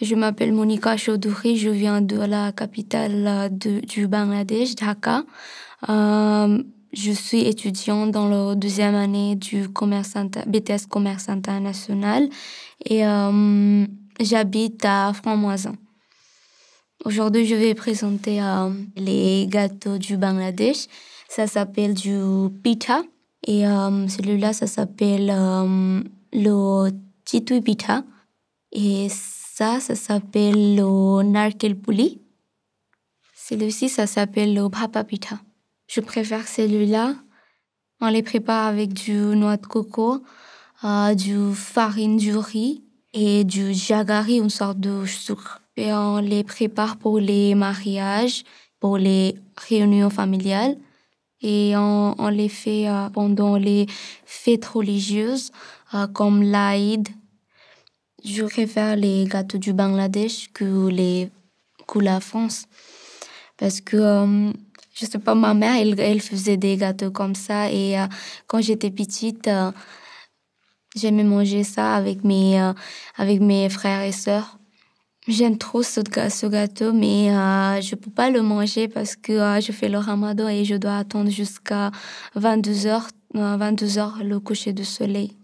Je m'appelle Monika Chaudhuri, je viens de la capitale du Bangladesh, Dhaka. Euh, je suis étudiante dans la deuxième année du commerce BTS Commerce International et euh, j'habite à Franc-Moisin. Aujourd'hui, je vais présenter euh, les gâteaux du Bangladesh. Ça s'appelle du pita et celui-là, ça s'appelle le titui pita. Et ça, ça s'appelle le narkel Celui-ci, ça s'appelle le bhapapita. Je préfère celui-là. On les prépare avec du noix de coco, euh, du farine du riz et du jagari, une sorte de sucre. Et on les prépare pour les mariages, pour les réunions familiales. Et on, les fait euh, pendant les fêtes religieuses, euh, comme l'Aïd, je préfère les gâteaux du Bangladesh que, les, que la France. Parce que, euh, je sais pas, ma mère, elle, faisait des gâteaux comme ça. Et euh, quand j'étais petite, euh, j'aimais manger ça avec mes, avec mes frères et sœurs. J'aime trop ce, gâteau, mais je ne peux pas le manger parce que je fais le ramadan et je dois attendre jusqu'à 22h, 22 h le coucher du soleil.